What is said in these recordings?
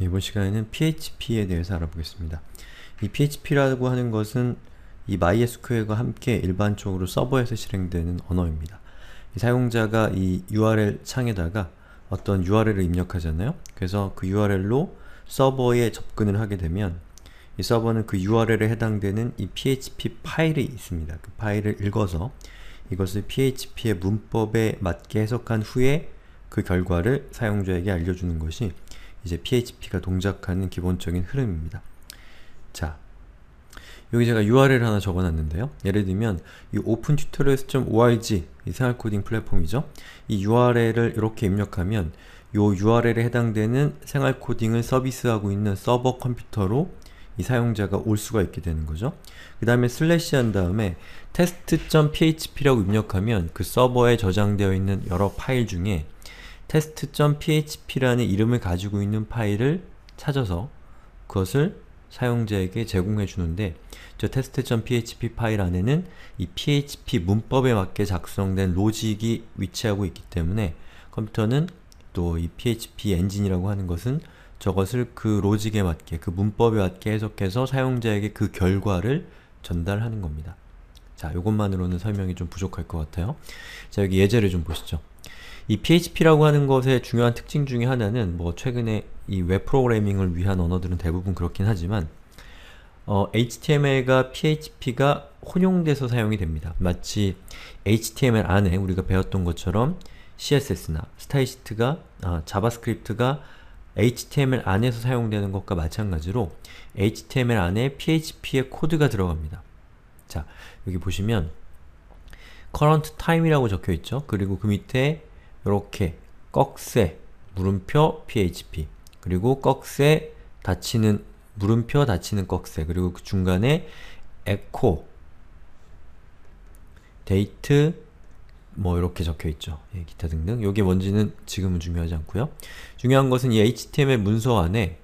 이번 시간에는 PHP에 대해서 알아보겠습니다. 이 PHP라고 하는 것은 이 MySQL과 함께 일반적으로 서버에서 실행되는 언어입니다. 이 사용자가 이 URL 창에다가 어떤 URL을 입력하잖아요? 그래서 그 URL로 서버에 접근을 하게 되면 이 서버는 그 URL에 해당되는 이 PHP 파일이 있습니다. 그 파일을 읽어서 이것을 PHP의 문법에 맞게 해석한 후에 그 결과를 사용자에게 알려주는 것이 이제 PHP가 동작하는 기본적인 흐름입니다. 자, 여기 제가 URL 하나 적어놨는데요. 예를 들면 이 opentutorials.org 이 생활코딩 플랫폼이죠. 이 URL을 이렇게 입력하면 이 URL에 해당되는 생활코딩을 서비스하고 있는 서버 컴퓨터로 이 사용자가 올 수가 있게 되는 거죠. 그 다음에 슬래시 한 다음에 test.php라고 입력하면 그 서버에 저장되어 있는 여러 파일 중에 test.php라는 이름을 가지고 있는 파일을 찾아서 그것을 사용자에게 제공해 주는데 저 test.php 파일 안에는 이 php 문법에 맞게 작성된 로직이 위치하고 있기 때문에 컴퓨터는 또 이 php 엔진이라고 하는 것은 저것을 그 로직에 맞게, 그 문법에 맞게 해석해서 사용자에게 그 결과를 전달하는 겁니다. 자, 이것만으로는 설명이 좀 부족할 것 같아요. 자, 여기 예제를 좀 보시죠. 이 PHP라고 하는 것의 중요한 특징 중에 하나는 뭐 최근에 이 웹 프로그래밍을 위한 언어들은 대부분 그렇긴 하지만 어, HTML과 PHP가 혼용돼서 사용이 됩니다. 마치 HTML 안에 우리가 배웠던 것처럼 CSS나 스타일시트가 아, 자바스크립트가 HTML 안에서 사용되는 것과 마찬가지로 HTML 안에 PHP의 코드가 들어갑니다. 자, 여기 보시면 current time이라고 적혀있죠? 그리고 그 밑에 이렇게 꺽쇠 물음표 PHP 그리고 꺽쇠 닫히는 물음표 닫히는 꺽쇠 그리고 그 중간에 echo date 뭐 이렇게 적혀있죠. 예, 기타 등등. 요게 뭔지는 지금은 중요하지 않고요. 중요한 것은 이 HTML 문서 안에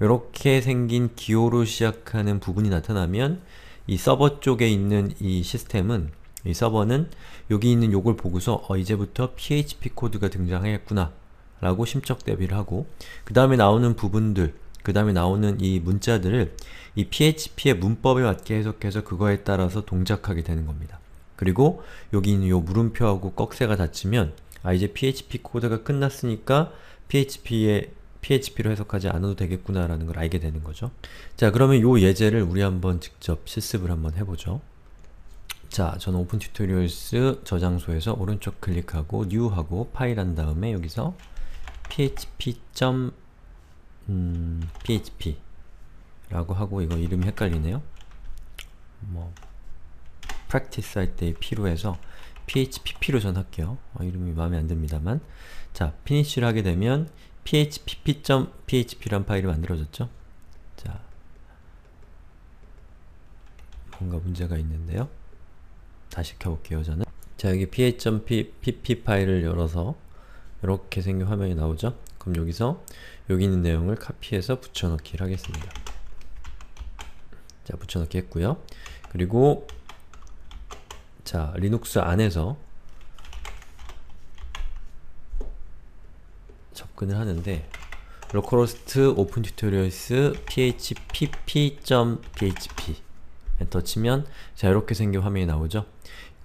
이렇게 생긴 기호로 시작하는 부분이 나타나면 이 서버 쪽에 있는 이 시스템은 이 서버는 여기 있는 요걸 보고서 어, 이제부터 PHP 코드가 등장하겠구나 라고 심적 대비를 하고 그 다음에 나오는 부분들 그 다음에 나오는 이 문자들을 이 PHP의 문법에 맞게 해석해서 그거에 따라서 동작하게 되는 겁니다. 그리고 여기 있는 요 물음표하고 꺽쇠가 닫히면 아 이제 PHP 코드가 끝났으니까 PHP에 PHP로 해석하지 않아도 되겠구나라는 걸 알게 되는 거죠. 자 그러면 요 예제를 우리 한번 직접 실습을 한번 해보죠. 자, 저는 오픈 튜토리얼스 저장소에서 오른쪽 클릭하고 new 하고 파일 한 다음에 여기서 php. 음, php 라고 하고 이거 이름이 헷갈리네요. 뭐 practice 할때 p로 해서 p h p 로전 할게요. 어, 이름이 마음에 안 듭니다만 자, finish를 하게 되면 p h p p h p 란 파일이 만들어졌죠. 자, 뭔가 문제가 있는데요. 다시 켜볼게요 저는 자 여기 ph.pp 파일을 열어서 이렇게 생긴 화면이 나오죠? 그럼 여기서 여기 있는 내용을 카피해서 붙여넣기를 하겠습니다. 자 붙여넣기 했고요. 그리고 자 리눅스 안에서 접근을 하는데 로컬호스트 오픈 튜토리얼스 phpp.php 엔터 치면 자 이렇게 생긴 화면이 나오죠?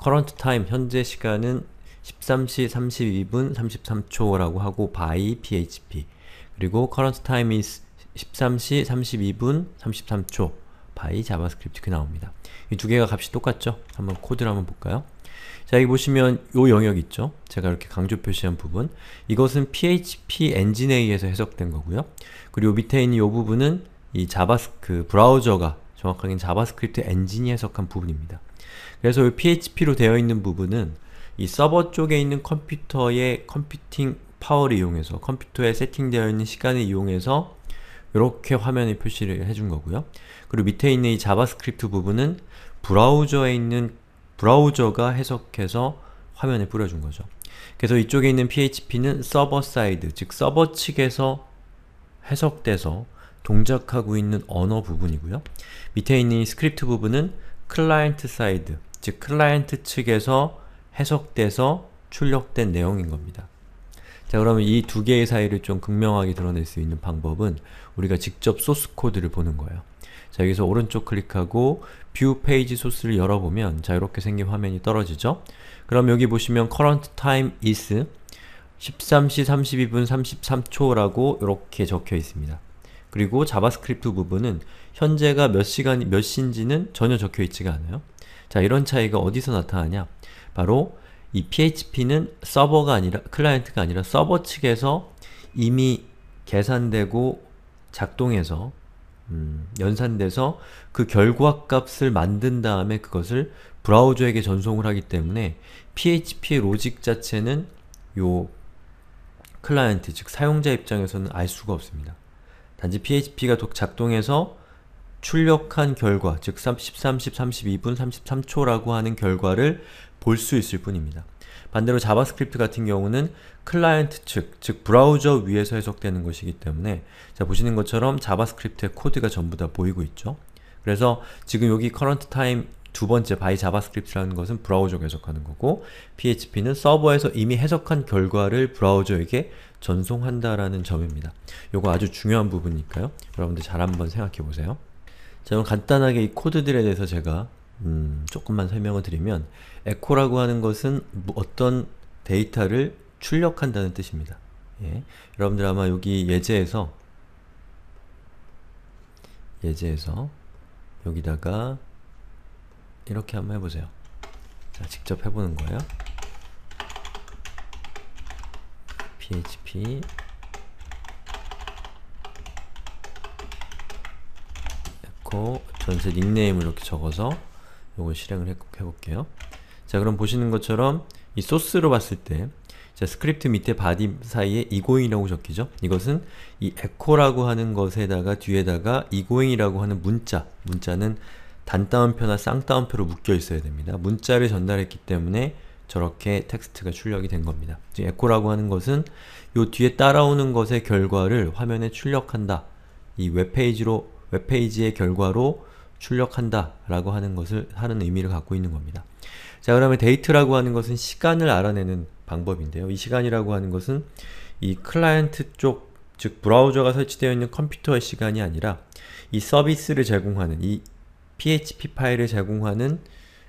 current time 현재 시간은 13시 32분 33초라고 하고 by php 그리고 current time is 13시 32분 33초 by 자바스크립트 나옵니다. 이 두 개가 값이 똑같죠? 한번 코드를 한번 볼까요? 자, 여기 보시면 요 영역 있죠? 제가 이렇게 강조 표시한 부분 이것은 PHP 엔진에 의해서 해석된 거고요. 그리고 밑에 있는 요 부분은 이 자바스 그 브라우저가 정확하게는 자바스크립트 엔진이 해석한 부분입니다. 그래서 이 PHP로 되어 있는 부분은 이 서버 쪽에 있는 컴퓨터의 컴퓨팅 파워를 이용해서 컴퓨터에 세팅되어 있는 시간을 이용해서 이렇게 화면에 표시를 해준 거고요. 그리고 밑에 있는 이 자바스크립트 부분은 브라우저에 있는 브라우저가 해석해서 화면에 뿌려준 거죠. 그래서 이쪽에 있는 PHP는 서버 사이드, 즉 서버 측에서 해석돼서 동작하고 있는 언어 부분이고요. 밑에 있는 이 스크립트 부분은 클라이언트 사이드, 즉 클라이언트 측에서 해석돼서 출력된 내용인 겁니다. 자 그러면 이 두 개의 사이를 좀 극명하게 드러낼 수 있는 방법은 우리가 직접 소스 코드를 보는 거예요. 자 여기서 오른쪽 클릭하고 뷰 페이지 소스를 열어보면 자 이렇게 생긴 화면이 떨어지죠? 그럼 여기 보시면 current time is 13시 32분 33초라고 이렇게 적혀 있습니다. 그리고 자바스크립트 부분은 현재가 몇 시간, 몇 시인지는 전혀 적혀있지가 않아요. 자, 이런 차이가 어디서 나타나냐? 바로 이 PHP는 서버가 아니라, 클라이언트가 아니라 서버 측에서 이미 계산되고 작동해서 음, 연산돼서 그 결과값을 만든 다음에 그것을 브라우저에게 전송을 하기 때문에 PHP 로직 자체는 요 클라이언트, 즉 사용자 입장에서는 알 수가 없습니다. 단지 PHP가 작동해서 출력한 결과, 즉 30, 30, 32분, 33초라고 하는 결과를 볼 수 있을 뿐입니다. 반대로 자바스크립트 같은 경우는 클라이언트 측, 즉 브라우저 위에서 해석되는 것이기 때문에 자 보시는 것처럼 자바스크립트의 코드가 전부 다 보이고 있죠. 그래서 지금 여기 current time 두 번째 by JavaScript라는 것은 브라우저 해석하는 거고 PHP는 서버에서 이미 해석한 결과를 브라우저에게 전송한다라는 점입니다. 요거 아주 중요한 부분이니까요. 여러분들 잘 한번 생각해보세요. 자, 그럼 간단하게 이 코드들에 대해서 제가 음, 조금만 설명을 드리면 에코라고 하는 것은 뭐 어떤 데이터를 출력한다는 뜻입니다. 예. 여러분들 아마 여기 예제에서 예제에서 여기다가 이렇게 한번 해보세요. 자, 직접 해보는 거예요. php 에코 전체 닉네임을 이렇게 적어서 요걸 실행을 해, 해볼게요. 자 그럼 보시는 것처럼 이 소스로 봤을 때 자, 스크립트 밑에 바디 사이에 이고잉이라고 적히죠? 이것은 이 에코라고 하는 것에다가 뒤에다가 이고잉이라고 하는 문자 문자는 단따옴표나 쌍따옴표로 묶여 있어야 됩니다. 문자를 전달했기 때문에 저렇게 텍스트가 출력이 된 겁니다. 즉, 에코라고 하는 것은 요 뒤에 따라오는 것의 결과를 화면에 출력한다. 이 웹페이지로, 웹페이지의 결과로 출력한다 라고 하는 것을 하는 의미를 갖고 있는 겁니다. 자, 그러면 데이트라고 하는 것은 시간을 알아내는 방법인데요. 이 시간이라고 하는 것은 이 클라이언트 쪽, 즉 브라우저가 설치되어 있는 컴퓨터의 시간이 아니라 이 서비스를 제공하는 이 PHP 파일을 제공하는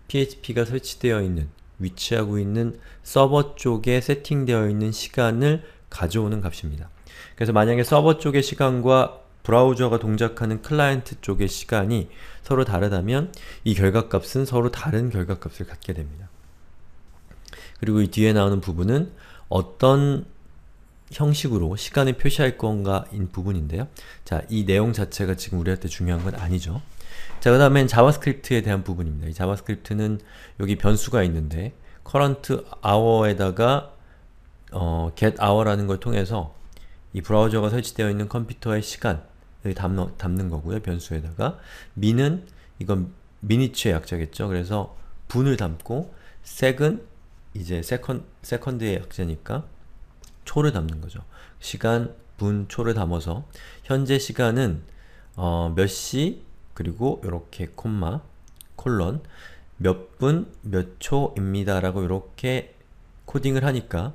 PHP가 설치되어 있는 위치하고 있는 서버 쪽에 세팅되어 있는 시간을 가져오는 값입니다. 그래서 만약에 서버 쪽의 시간과 브라우저가 동작하는 클라이언트 쪽의 시간이 서로 다르다면 이 결과값은 서로 다른 결과값을 갖게 됩니다. 그리고 이 뒤에 나오는 부분은 어떤 형식으로 시간을 표시할 건가인 부분인데요. 자, 이 내용 자체가 지금 우리한테 중요한 건 아니죠. 자, 그 다음엔 자바스크립트에 대한 부분입니다. 이 자바스크립트는 여기 변수가 있는데 current hour에다가 어, get hour라는 걸 통해서 이 브라우저가 설치되어 있는 컴퓨터의 시간을 담는, 담는 거고요. 변수에다가 min은 이건 미니츠의 약자겠죠. 그래서 분을 담고 sec은 이제 세컨, c o n 의 약자니까 초를 담는 거죠. 시간, 분, 초를 담아서 현재 시간은 어, 몇 시, 그리고 이렇게 콤마 콜론 몇 분 몇 초입니다 라고 이렇게 코딩을 하니까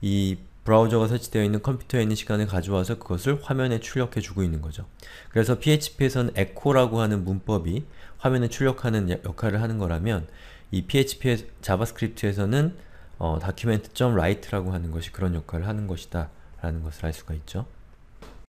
이 브라우저가 설치되어 있는 컴퓨터에 있는 시간을 가져와서 그것을 화면에 출력해 주고 있는 거죠. 그래서 PHP에서는 echo라고 하는 문법이 화면에 출력하는 역할을 하는 거라면 이 PHP 자바스크립트에서는 어, document.write라고 하는 것이 그런 역할을 하는 것이다 라는 것을 알 수가 있죠.